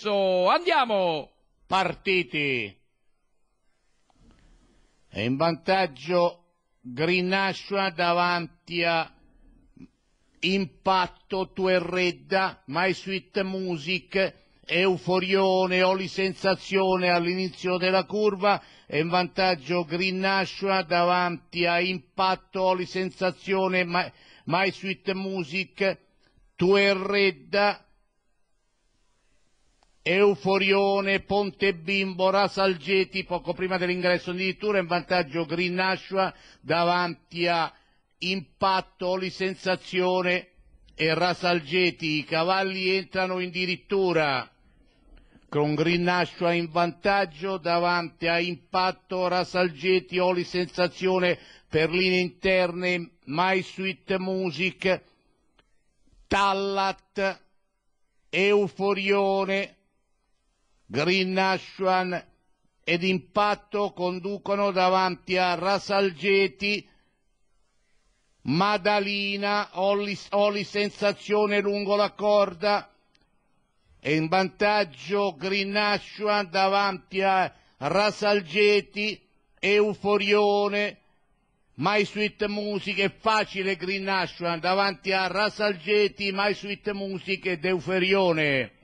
So, andiamo! Partiti! È in vantaggio Grinascia davanti a Impatto, Tuerredda, My Sweet Music, Euforione, Oli Sensazione all'inizio della curva, è in vantaggio Grinascia davanti a Impatto, Oli Sensazione, My, My Sweet Music, Tuerredda, Euforione, Pontebimbo, Rasalgeti, poco prima dell'ingresso addirittura in vantaggio Green Nashua davanti a Impatto, Lisensazione e Rasalgeti. I cavalli entrano addirittura con Green Nashua in vantaggio davanti a Impatto, Rasalgeti, Oli Sensazione per linee interne, My Sweet Music, Tallat, Euforione, Green Nashwan ed Impatto conducono davanti a Rasalgeti, Madalina, Oli, Sensazione lungo la corda e in vantaggio Green Nashwan davanti a Rasalgeti, Euforione, My Sweet Music, è facile Green Nashwan davanti a Rasalgeti, My Sweet Music ed Euforione.